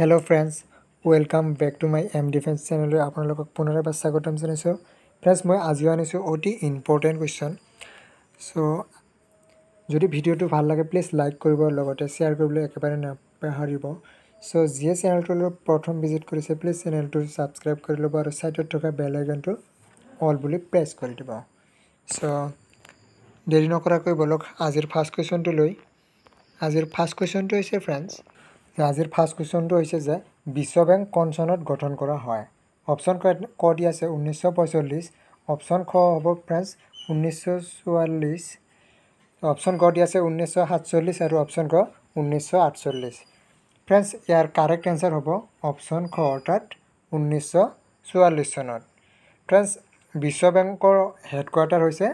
hello' friends welcome back to my M defence চেনেললৈ আপোনালোকক পুনৰ এবাৰ স্বাগতম জনাইছোঁ ফ্ৰেণ্ডছ মই আজিও আনিছোঁ অতি ইম্পৰ্টেণ্ট কুৱেশ্যন ছ' যদি ভিডিঅ'টো ভাল লাগে প্লিজ লাইক কৰিবৰ লগতে শ্বেয়াৰ কৰিবলৈ একেবাৰে নাপাহৰিব ছ' যিয়ে চেনেলটোলৈ প্ৰথম ভিজিট কৰিছে প্লিজ চেনেলটো ছাবস্ক্ৰাইব কৰি ল'ব আৰু ছাইডত থকা বেল আইকনটো অল বুলি প্ৰেছ কৰি দিব ছ' দেৰি নকৰাকৈ ব'লক আজিৰ ফাৰ্ষ্ট কুৱেশ্যনটো লৈ আজিৰ ফাৰ্ষ্ট কুৱেশ্যনটো হৈছে ফ্ৰেণ্ডছ আজিৰ ফাৰ্ষ্ট কুৱেশ্যনটো হৈছে যে বিশ্ব বেংক কোন চনত গঠন কৰা হয় অপশ্যন ক ক দি আছে ঊনৈছশ পঁয়চল্লিছ অপশ্যন খ হ'ব ফ্ৰেন্স ঊনৈছশ চৌৰাল্লিছ অপশ্যন ক দি আছে ঊনৈছশ সাতচল্লিছ আৰু অপশ্যন ক ঊনৈছশ আঠচল্লিছ ফ্ৰেন্স ইয়াৰ কাৰেক্ট এনচাৰ হ'ব অপশ্যন খ অৰ্থাৎ ঊনৈছশ চৌৰাল্লিছ চনত ফ্ৰেন্স বিশ্ববেংকৰ হেডকোৱাৰ্টাৰ হৈছে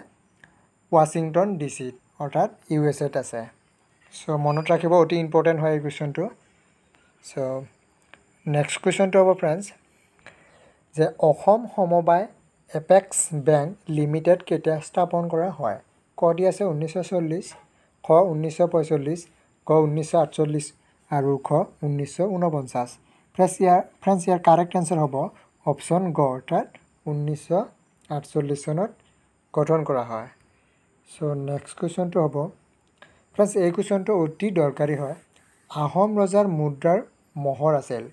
ৱাশ্বিংটন ডি চিত অৰ্থাৎ ইউ এছ এত আছে চ' মনত ৰাখিব অতি ইম্পৰ্টেণ্ট হয় এই কুৱেশ্যনটো চ' নেক্সট কুৱেশ্যনটো হ'ব ফ্ৰেণ্ডছ যে অসম সমবায় এপেক্স বেংক লিমিটেড কেতিয়া স্থাপন কৰা হয় ক দি আছে ঊনৈছশ চল্লিছ খ ঊনৈছশ পঁয়চল্লিছ ক ঊনৈছশ আঠচল্লিছ আৰু খ ঊনৈছশ ঊনপঞ্চাছ friends your friends your correct answer হ'ব অপশ্যন গ অৰ্থাৎ ঊনৈছশ আঠচল্লিছ চনত গঠন কৰা হয় চ' নেক্সট কুৱেশ্যনটো হ'ব ফ্ৰেণ্ডছ এই কুৱেশ্যনটো অতি দৰকাৰী হয় আহোম ৰজাৰ মুদ্ৰাৰ মহৰ আছিল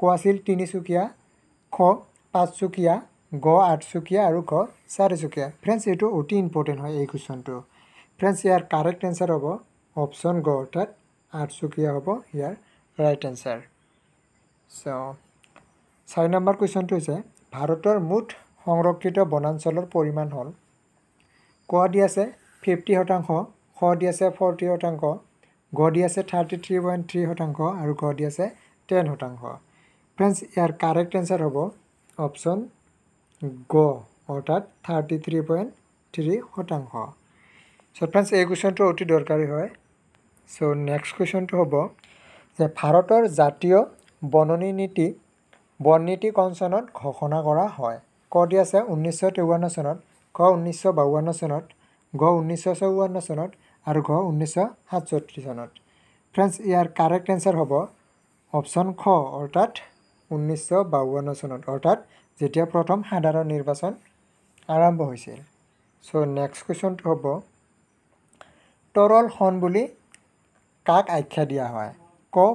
ক আছিল তিনিচুকীয়া খ পাঁচচুকীয়া গ আঠচুকীয়া আৰু ঘ চাৰিচুকীয়া ফ্ৰেণ্ডছ এইটো অতি ইম্পৰ্টেণ্ট হয় এই কুৱেশ্যনটো ফ্ৰেণ্ডছ ইয়াৰ কাৰেক্ট এনচাৰ হ'ব অপশ্যন গ অৰ্থাৎ আঠচুকীয়া হ'ব ইয়াৰ ৰাইট এনচাৰ চ' চাৰি নম্বৰ কুৱেশ্যনটো হৈছে ভাৰতৰ মুঠ সংৰক্ষিত বনাঞ্চলৰ পৰিমাণ হ'ল ক দি আছে ফিফটি শতাংশ খ দি আছে ফৰ্টি শতাংশ গ দি আছে থাৰ্টি থ্ৰী পইণ্ট থ্ৰী শতাংশ আৰু ঘ দি আছে টেন শতাংশ ফ্ৰেণ্ডছ ইয়াৰ কাৰেক্ট এনচাৰ হ'ব অপশ্যন গ অৰ্থাৎ থাৰ্টি থ্ৰী পইণ্ট থ্ৰী শতাংশ চ' ফ্ৰেণ্ডছ এই কুৱেশ্যনটো অতি দৰকাৰী হয় চ' নেক্সট কুৱেশ্যনটো হ'ব যে ভাৰতৰ জাতীয় বননি নীতি বননীতি কনচনত ঘোষণা কৰা হয় ক দি আছে ঊনৈছশ তেৱন্ন চনত ক ঊনৈছশ বাৱন্ন চনত গ ঊনৈছশ চৌৱন্ন চনত আৰু ঘ ঊনৈছশ সাতষষ্ঠি চনত ফ্ৰেণ্ডছ ইয়াৰ কাৰেক্ট এনচাৰ হ'ব অপশ্যন খ অৰ্থাৎ ঊনৈছশ বাৱন্ন চনত অৰ্থাৎ যেতিয়া প্ৰথম সাধাৰণ নিৰ্বাচন আৰম্ভ হৈছিল ছ' নেক্সট কুৱেশ্যনটো হ'ব তৰল সন বুলি কাক আখ্যা দিয়া হয় ক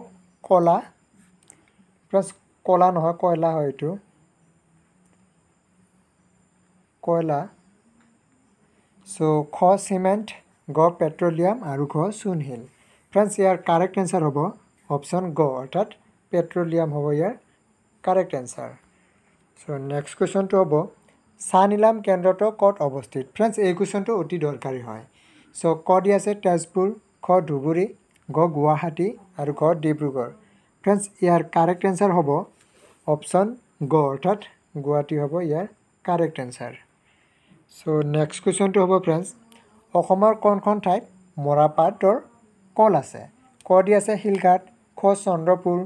কলা প্লাছ কলা নহয় কয়লা হয় এইটো কয়লা ছ' খ চিমেণ্ট গ পেট্ৰলিয়াম আৰু ঘ চুনশিল ফ্ৰেণ্ডছ ইয়াৰ কাৰেক্ট এনচাৰ হ'ব অপশ্যন গ অৰ্থাৎ পেট্ৰলিয়াম হ'ব your correct answer so' next কুৱেশ্যনটো হ'ব চাহ নিলাম কেন্দ্ৰটো ক'ত অৱস্থিত ফ্ৰেণ্ডছ এই কুৱেশ্যনটো অতি দৰকাৰী হয় চ' ক দি আছে তেজপুৰ খ ধুবুৰী গ গুৱাহাটী আৰু ঘ Dibrugarh friends your correct answer হ'ব অপশ্যন গ অৰ্থাৎ গুৱাহাটী হ'ব your correct answer so' next কুৱেশ্যনটো হ'ব ফ্ৰেণ্ডছ অসমৰ কোনখন ঠাইত মৰাপাটৰ কল আছে ক দি আছে শিলঘাট খ চন্দ্ৰপুৰ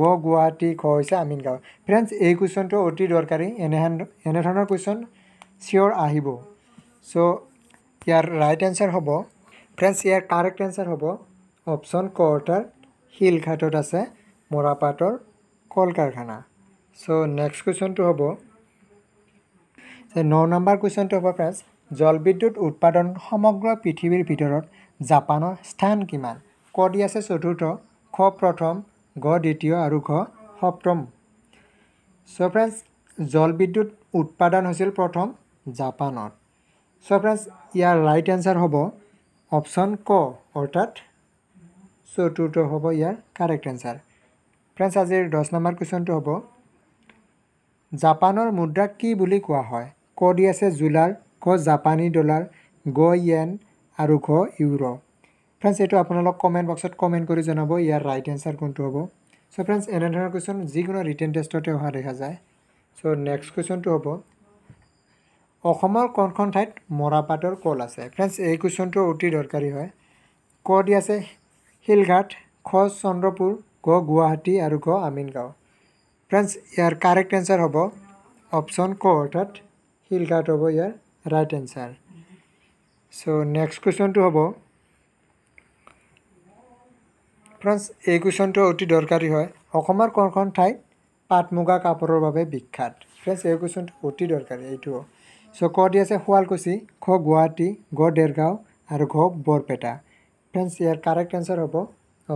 গ গুৱাহাটী ঘ হৈছে আমিন গাঁও ফ্ৰেণ্ডছ এই কুৱেশ্যনটো অতি দৰকাৰী এনেহেন এনেধৰণৰ কুৱেশ্যন চিয়'ৰ আহিব চ' ইয়াৰ ৰাইট এনচাৰ হ'ব ফ্ৰেণ্ডছ ইয়াৰ কাৰেক্ট এনচাৰ হ'ব অপশ্যন ক অৰ্থাৎ শিলঘাটত আছে মৰাপাটৰ কল কাৰখানা চ' নেক্সট কুৱেশ্যনটো হ'ব যে ন নম্বৰ কুৱেশ্যনটো হ'ব ফ্ৰেণ্ডছ জলবিদ্যুৎ উৎপাদন সমগ্ৰ পৃথিৱীৰ ভিতৰত জাপানৰ স্থান কিমান ক দি আছে চতুৰ্থ খ প্ৰথম গ দ্বিতীয় আৰু ঘ সপ্তম চ' ফ্ৰেণ্ডছ জল বিদ্যুৎ উৎপাদন হৈছিল প্ৰথম জাপানত so' friends your right answer হ'ব অপশ্যন ক অৰ্থাৎ চতুৰ্থ হ'ব ইয়াৰ কাৰেক্ট এনচাৰ ফ্ৰেণ্ডছ আজিৰ দহ নম্বৰ কুৱেশ্যনটো হ'ব জাপানৰ মুদ্ৰা কি বুলি কোৱা হয় ক দি আছে জুলাৰ ক জাপানী ডলাৰ গ য়েন আৰু ঘ ইউৰ' ফ্ৰেণ্ডছ এইটো আপোনালোক কমেণ্ট বক্সত কমেণ্ট কৰি জনাব ইয়াৰ ৰাইট এনচাৰ কোনটো হ'ব চ' ফ্ৰেণ্ডছ এনেধৰণৰ কুৱেশ্যন যিকোনো ৰিটেন টেষ্টতে অহা দেখা যায় চ' নেক্সট কুৱেশ্যনটো হ'ব অসমৰ কোনখন ঠাইত মৰাপাটৰ কল আছে ফ্ৰেণ্ডছ এই কুৱেশ্যনটো অতি দৰকাৰী হয় ক দি আছে শিলঘাট খ চন্দ্ৰপুৰ গ গুৱাহাটী আৰু গ Amingaon friends your correct answer হ'ব অপশ্যন ক অৰ্থাৎ শিলঘাট হ'ব your right answer so' next কুৱেশ্যনটো হ'ব ফ্ৰান্স এই কুৱেশ্যনটো অতি দৰকাৰী হয় অসমৰ কোনখন ঠাইত পাট মুগা কাপোৰৰ বাবে বিখ্যাত ফ্ৰেন্স এই কুৱেশ্যনটো অতি দৰকাৰী এইটো চ' ক দি আছে শুৱালকুছি খ গুৱাহাটী গ দেৰগাঁও আৰু ঘ Barpeta friends your correct answer হ'ব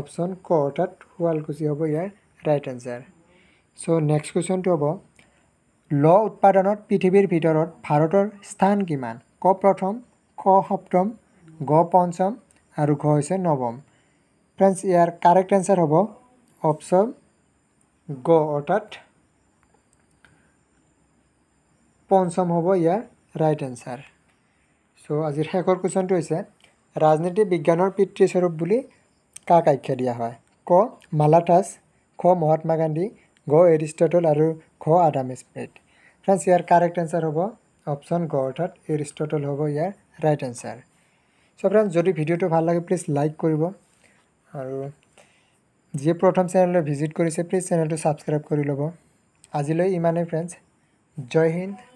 অপশ্যন ক অৰ্থাৎ শুৱালকুছি হ'ব your right answer so' next কুৱেশ্যনটো হ'ব ল উৎপাদনত পৃথিৱীৰ ভিতৰত ভাৰতৰ স্থান কিমান ক প্ৰথম ক সপ্তম গ পঞ্চম আৰু ঘ হৈছে নৱম ফ্ৰেণ্ডছ ইয়াৰ কাৰেক্ট এনচাৰ হ'ব অপশ্যন গ অৰ্থাৎ পঞ্চম হ'ব ইয়াৰ ৰাইট এনচাৰ চ' আজিৰ শেষৰ কুৱেশ্যনটো হৈছে ৰাজনীতি বিজ্ঞানৰ পিতৃস্বৰূপ বুলি কাক আখ্যা দিয়া হয় ক মালাথাছ খ মহাত্মা গান্ধী গ এৰিষ্টটল আৰু খ Adam Smith friends your correct answer হ'ব অপশ্যন গ অৰ্থাৎ এৰিষ্টটল হ'ব your right answer so' friends যদি ভিডিঅ'টো ভাল লাগে প্লিজ লাইক কৰিব আৰু যিয়ে প্ৰথম চেনেললৈ ভিজিট কৰিছে প্লিজ চেনেলটো ছাবস্ক্ৰাইব কৰি ল'ব আজিলৈ ইমানেই ফ্ৰেণ্ডছ জয় হিন্দ